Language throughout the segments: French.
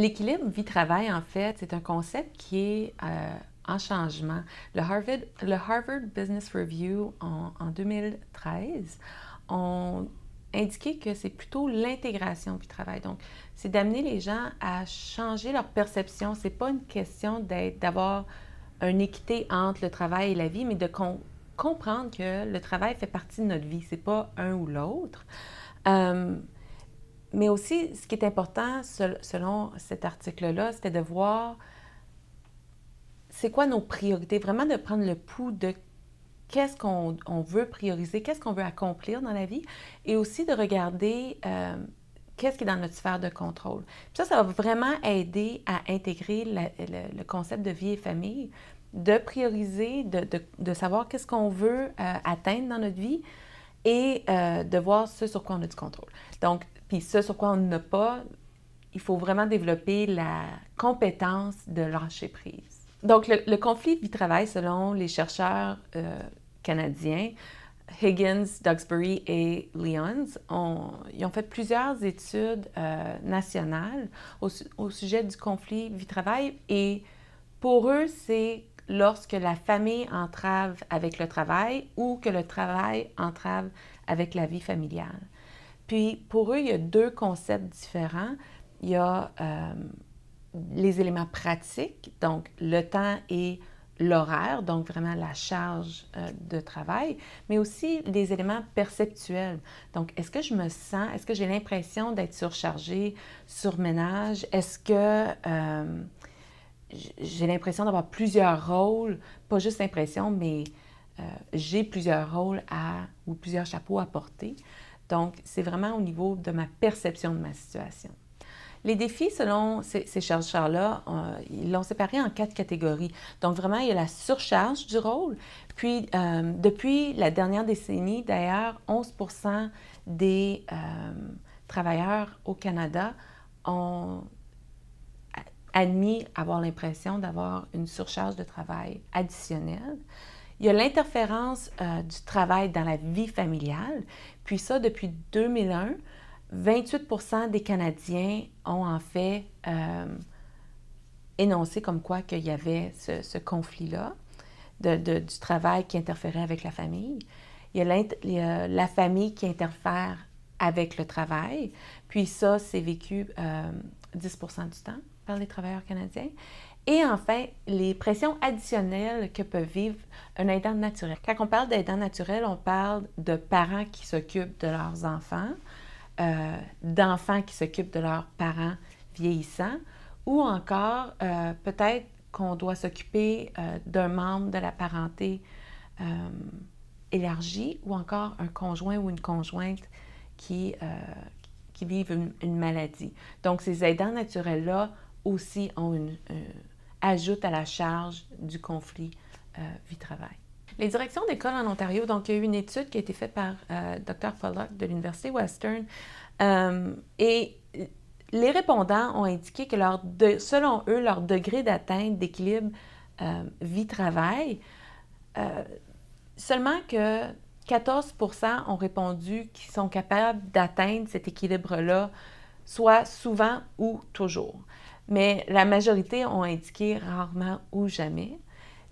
l'équilibre vie-travail, en fait, c'est un concept qui est euh, en changement. Le Harvard, le Harvard Business Review en, 2013 ont indiqué que c'est plutôt l'intégration vie-travail. Donc, c'est d'amener les gens à changer leur perception. C'est pas une question d'avoir une équité entre le travail et la vie, mais de comprendre que le travail fait partie de notre vie. C'est pas un ou l'autre. Euh, mais aussi, ce qui est important, selon cet article-là, c'était de voir c'est quoi nos priorités, vraiment de prendre le pouls de qu'est-ce qu'on veut prioriser, qu'est-ce qu'on veut accomplir dans la vie, et aussi de regarder euh, qu'est-ce qui est dans notre sphère de contrôle. Puis ça, ça va vraiment aider à intégrer le, concept de vie et famille, de prioriser, de, de, savoir qu'est-ce qu'on veut euh, atteindre dans notre vie et euh, de voir ce sur quoi on a du contrôle. Donc, puis ce sur quoi on n'a pas, il faut vraiment développer la compétence de lâcher prise. Donc, le, conflit de vie-travail, selon les chercheurs euh, canadiens, Higgins, Duxbury et Lyons, ils ont fait plusieurs études euh, nationales au, sujet du conflit vie-travail et pour eux, c'est lorsque la famille entrave avec le travail ou que le travail entrave avec la vie familiale. Puis pour eux, il y a deux concepts différents. Il y a euh, les éléments pratiques, donc le temps et l'horaire, donc vraiment la charge euh, de travail, mais aussi les éléments perceptuels. Donc, est-ce que je me sens, est-ce que j'ai l'impression d'être surchargée, surménage? Est-ce que euh, j'ai l'impression d'avoir plusieurs rôles? Pas juste l'impression, mais j'ai plusieurs rôles à, ou plusieurs chapeaux à porter. Donc, c'est vraiment au niveau de ma perception de ma situation. Les défis, selon ces, chercheurs-là, euh, ils l'ont séparé en quatre catégories. Donc, vraiment, il y a la surcharge du rôle. Puis, euh, depuis la dernière décennie, d'ailleurs, 11 des euh, travailleurs au Canada ont admis avoir l'impression d'avoir une surcharge de travail additionnelle. Il y a l'interférence euh, du travail dans la vie familiale. Puis ça, depuis 2001, 28 des Canadiens ont en fait euh, énoncé comme quoi qu'il y avait ce, conflit-là du travail qui interférait avec la famille. Il y, a la famille qui interfère avec le travail. Puis ça, c'est vécu 10 euh, du temps par les travailleurs canadiens. Et enfin, les pressions additionnelles que peut vivre un aidant naturel. Quand on parle d'aidant naturel, on parle de parents qui s'occupent de leurs enfants, euh, d'enfants qui s'occupent de leurs parents vieillissants, ou encore euh, peut-être qu'on doit s'occuper euh, d'un membre de la parenté élargie, ou encore un conjoint ou une conjointe qui, qui vivent une, maladie. Donc, ces aidants naturels-là aussi ont une ajoute à la charge du conflit euh, vie-travail. Les directions d'école en Ontario, donc il y a eu une étude qui a été faite par euh, Dr. Pollock de l'Université Western euh, et les répondants ont indiqué que leur selon eux, leur degré d'atteinte d'équilibre euh, vie-travail, seulement que 14 ont répondu qu'ils sont capables d'atteindre cet équilibre-là, soit souvent ou toujours mais la majorité ont indiqué rarement ou jamais.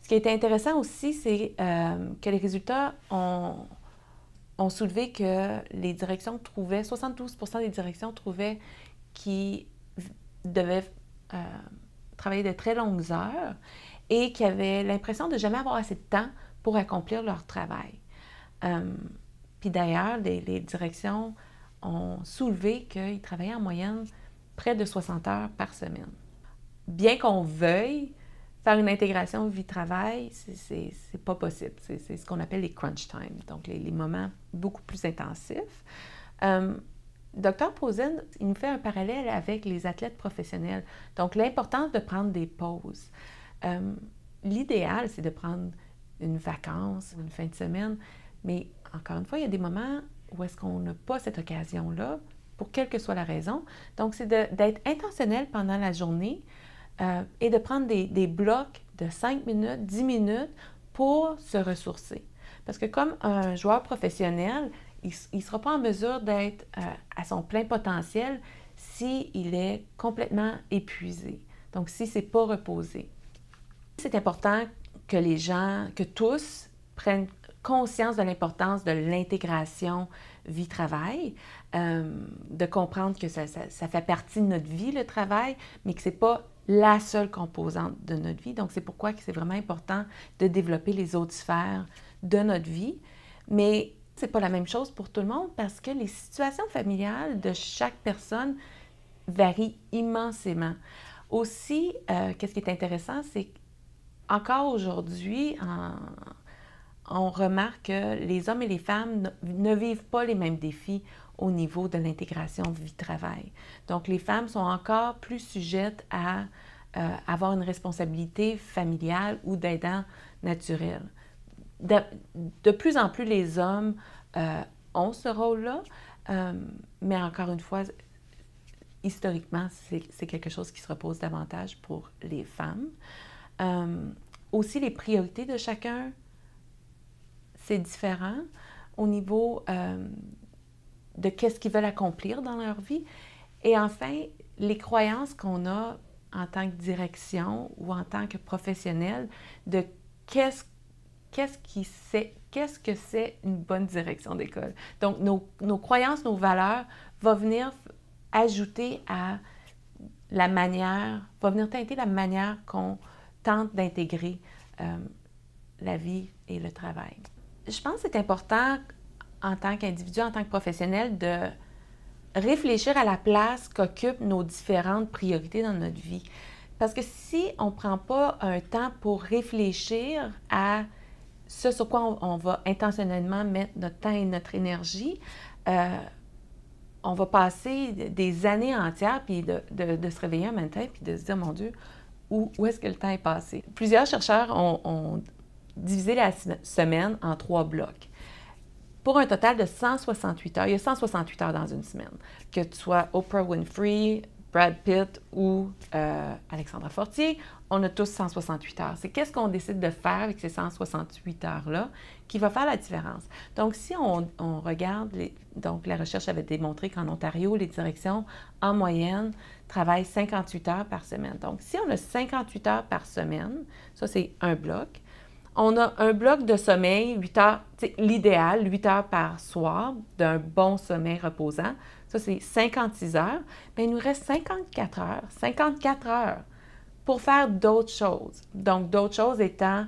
Ce qui a été intéressant aussi, c'est euh, que les résultats ont, soulevé que les directions trouvaient, 72 des directions trouvaient qu'ils devaient euh, travailler de très longues heures et qu'ils avaient l'impression de jamais avoir assez de temps pour accomplir leur travail. Hum, puis d'ailleurs, les, directions ont soulevé qu'ils travaillaient en moyenne près de 60 heures par semaine. Bien qu'on veuille faire une intégration vie-travail, c'est pas possible. C'est ce qu'on appelle les crunch times », donc les, moments beaucoup plus intensifs. Euh, docteur Posen, il nous fait un parallèle avec les athlètes professionnels. Donc, l'importance de prendre des pauses. Euh, l'idéal, c'est de prendre une vacance une fin de semaine, mais encore une fois, il y a des moments où est-ce qu'on n'a pas cette occasion-là, pour quelle que soit la raison. Donc, c'est d'être intentionnel pendant la journée euh, et de prendre des, blocs de 5 minutes, 10 minutes pour se ressourcer. Parce que comme un joueur professionnel, il ne sera pas en mesure d'être euh, à son plein potentiel s'il est complètement épuisé, donc si c'est pas reposé. C'est important que les gens, que tous prennent conscience de l'importance de l'intégration vie-travail, euh, de comprendre que ça, ça, fait partie de notre vie, le travail, mais que ce n'est pas la seule composante de notre vie. Donc, c'est pourquoi c'est vraiment important de développer les autres sphères de notre vie. Mais ce n'est pas la même chose pour tout le monde parce que les situations familiales de chaque personne varient immensément. Aussi, euh, qu'est-ce qui est intéressant, c'est encore aujourd'hui, en, on remarque que les hommes et les femmes ne vivent pas les mêmes défis au niveau de l'intégration vie-travail. Donc, les femmes sont encore plus sujettes à euh, avoir une responsabilité familiale ou d'aidant naturel. De, plus en plus, les hommes euh, ont ce rôle-là, euh, mais encore une fois, historiquement, c'est quelque chose qui se repose davantage pour les femmes. aussi, les priorités de chacun c'est différent au niveau euh, de qu'est-ce qu'ils veulent accomplir dans leur vie. Et enfin, les croyances qu'on a en tant que direction ou en tant que professionnel de qu'est-ce qui c'est qu'est-ce que c'est une bonne direction d'école. Donc nos, croyances, nos valeurs vont venir ajouter à la manière, va venir teinter la manière qu'on tente d'intégrer euh, la vie et le travail je pense que c'est important en tant qu'individu, en tant que professionnel, de réfléchir à la place qu'occupent nos différentes priorités dans notre vie. Parce que si on ne prend pas un temps pour réfléchir à ce sur quoi on, va intentionnellement mettre notre temps et notre énergie, euh, on va passer des années entières puis de, se réveiller un matin puis de se dire, mon Dieu, où, où est-ce que le temps est passé? Plusieurs chercheurs ont, ont diviser la semaine en trois blocs pour un total de 168 heures. Il y a 168 heures dans une semaine, que tu sois Oprah Winfrey, Brad Pitt ou euh, Alexandra Fortier, on a tous 168 heures. C'est qu'est-ce qu'on décide de faire avec ces 168 heures-là qui va faire la différence. Donc, si on, regarde, donc la recherche avait démontré qu'en Ontario, les directions, en moyenne, travaillent 58 heures par semaine. Donc, si on a 58 heures par semaine, ça c'est un bloc, on a un bloc de sommeil, 8 heures, l'idéal, 8 heures par soir d'un bon sommeil reposant. Ça, c'est 56 heures. mais ben, il nous reste 54 heures, 54 heures pour faire d'autres choses. Donc, d'autres choses étant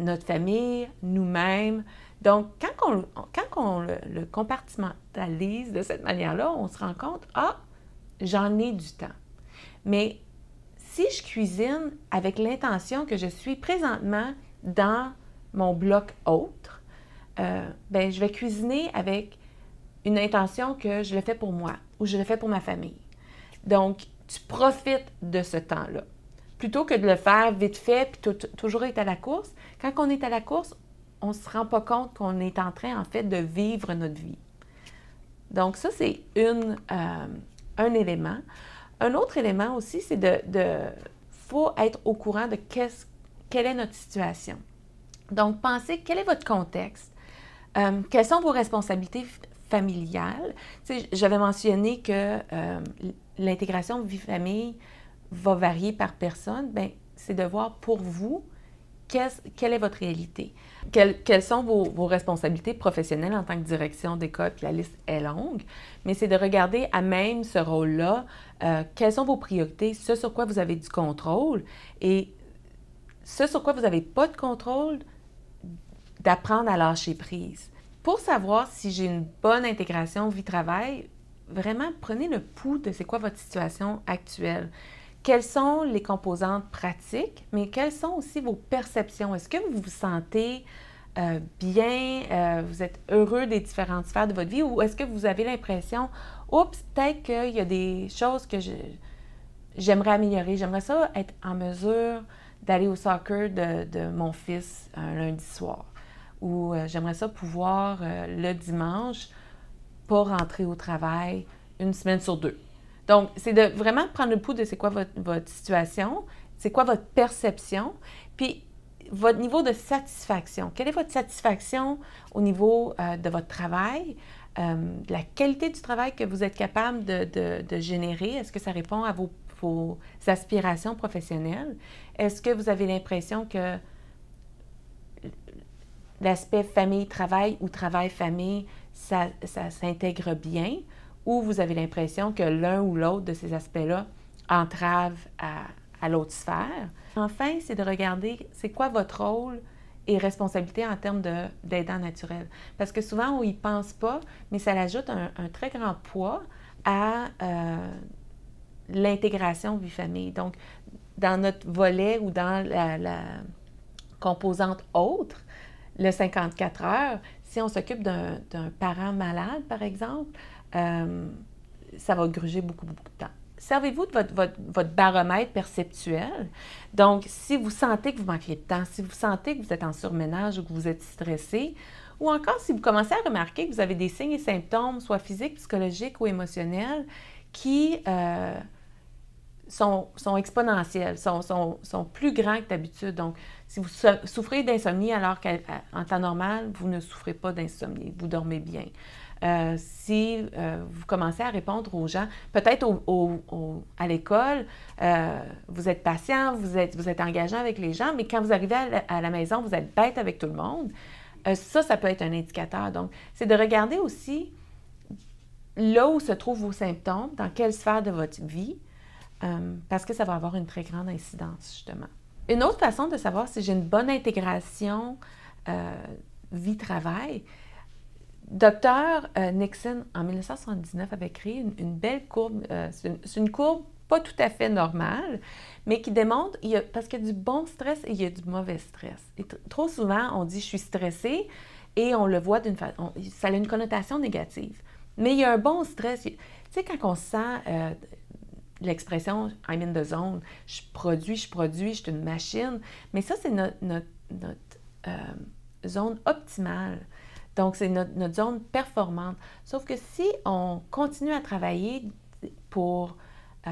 notre famille, nous-mêmes. Donc, quand on, quand on le compartimentalise de cette manière-là, on se rend compte, ah, j'en ai du temps. Mais si je cuisine avec l'intention que je suis présentement dans mon bloc autre, euh, ben, je vais cuisiner avec une intention que je le fais pour moi ou je le fais pour ma famille. Donc, tu profites de ce temps-là. Plutôt que de le faire vite fait puis toujours être à la course, quand on est à la course, on ne se rend pas compte qu'on est en train, en fait, de vivre notre vie. Donc, ça, c'est une, euh, un élément. Un autre élément aussi, c'est de, de faut être au courant de qu'est-ce quelle est notre situation. Donc, pensez quel est votre contexte, euh, quelles sont vos responsabilités familiales. J'avais mentionné que euh, l'intégration vie-famille va varier par personne. Bien, c'est de voir pour vous quelle, est votre réalité, quelles, sont vos, responsabilités professionnelles en tant que direction d'école, puis la liste est longue, mais c'est de regarder à même ce rôle-là, euh, quelles sont vos priorités, ce sur quoi vous avez du contrôle, et ce sur quoi vous n'avez pas de contrôle, d'apprendre à lâcher prise. Pour savoir si j'ai une bonne intégration vie-travail, vraiment prenez le pouls de c'est quoi votre situation actuelle. Quelles sont les composantes pratiques, mais quelles sont aussi vos perceptions? Est-ce que vous vous sentez euh, bien, euh, vous êtes heureux des différentes sphères de votre vie ou est-ce que vous avez l'impression, oups, peut-être qu'il y a des choses que j'aimerais améliorer, j'aimerais ça être en mesure d'aller au soccer de, mon fils un lundi soir. Ou euh, j'aimerais ça pouvoir euh, le dimanche pas rentrer au travail une semaine sur deux. Donc, c'est de vraiment prendre le pouls de c'est quoi votre, situation, c'est quoi votre perception, puis votre niveau de satisfaction. Quelle est votre satisfaction au niveau euh, de votre travail, de la qualité du travail que vous êtes capable de générer? Est-ce que ça répond à vos vos aspirations professionnelles, est-ce que vous avez l'impression que l'aspect famille-travail ou travail-famille, ça, s'intègre bien ou vous avez l'impression que l'un ou l'autre de ces aspects-là entrave à, l'autre sphère? Enfin, c'est de regarder c'est quoi votre rôle et responsabilité en termes d'aidant naturel. Parce que souvent, on n'y pense pas, mais ça ajoute un, très grand poids à euh, l'intégration vie-famille. Donc, dans notre volet ou dans la, composante autre, le 54 heures, si on s'occupe d'un parent malade, par exemple, euh, ça va gruger beaucoup, beaucoup de temps. Servez-vous de votre, votre, baromètre perceptuel. Donc, si vous sentez que vous manquez de temps, si vous sentez que vous êtes en surménage ou que vous êtes stressé, ou encore si vous commencez à remarquer que vous avez des signes et symptômes, soit physiques, psychologiques ou émotionnels, qui euh, sont, exponentielles, exponentiels, sont, plus grands que d'habitude. Donc, si vous souffrez d'insomnie alors qu'en temps normal, vous ne souffrez pas d'insomnie, vous dormez bien. Euh, si euh, vous commencez à répondre aux gens, peut-être à l'école, euh, vous êtes patient, vous êtes, engageant avec les gens, mais quand vous arrivez à la maison, vous êtes bête avec tout le monde. ça, ça peut être un indicateur. Donc, c'est de regarder aussi là où se trouvent vos symptômes, dans quelle sphère de votre vie, euh, parce que ça va avoir une très grande incidence, justement. Une autre façon de savoir si j'ai une bonne intégration euh, vie-travail, Docteur euh, Nixon, en 1979, avait créé une, belle courbe, c'est une, courbe pas tout à fait normale, mais qui démontre, parce qu'il y a du bon stress et il y a du mauvais stress. Et trop souvent, on dit je suis stressé et on le voit d'une façon, ça a une connotation négative. Mais il y a un bon stress. Tu sais, quand on sent l'expression I'm in the zone. Je produis, je produis, je suis une machine. Mais ça, c'est notre, notre, euh, zone optimale. Donc, c'est notre, notre, zone performante. Sauf que si on continue à travailler pour. Euh,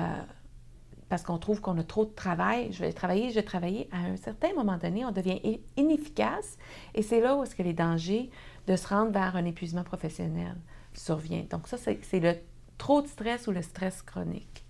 parce qu'on trouve qu'on a trop de travail, je vais travailler, je vais travailler, à un certain moment donné, on devient inefficace et c'est là où est-ce que les dangers de se rendre vers un épuisement professionnel surviennent. Donc ça, c'est le trop de stress ou le stress chronique.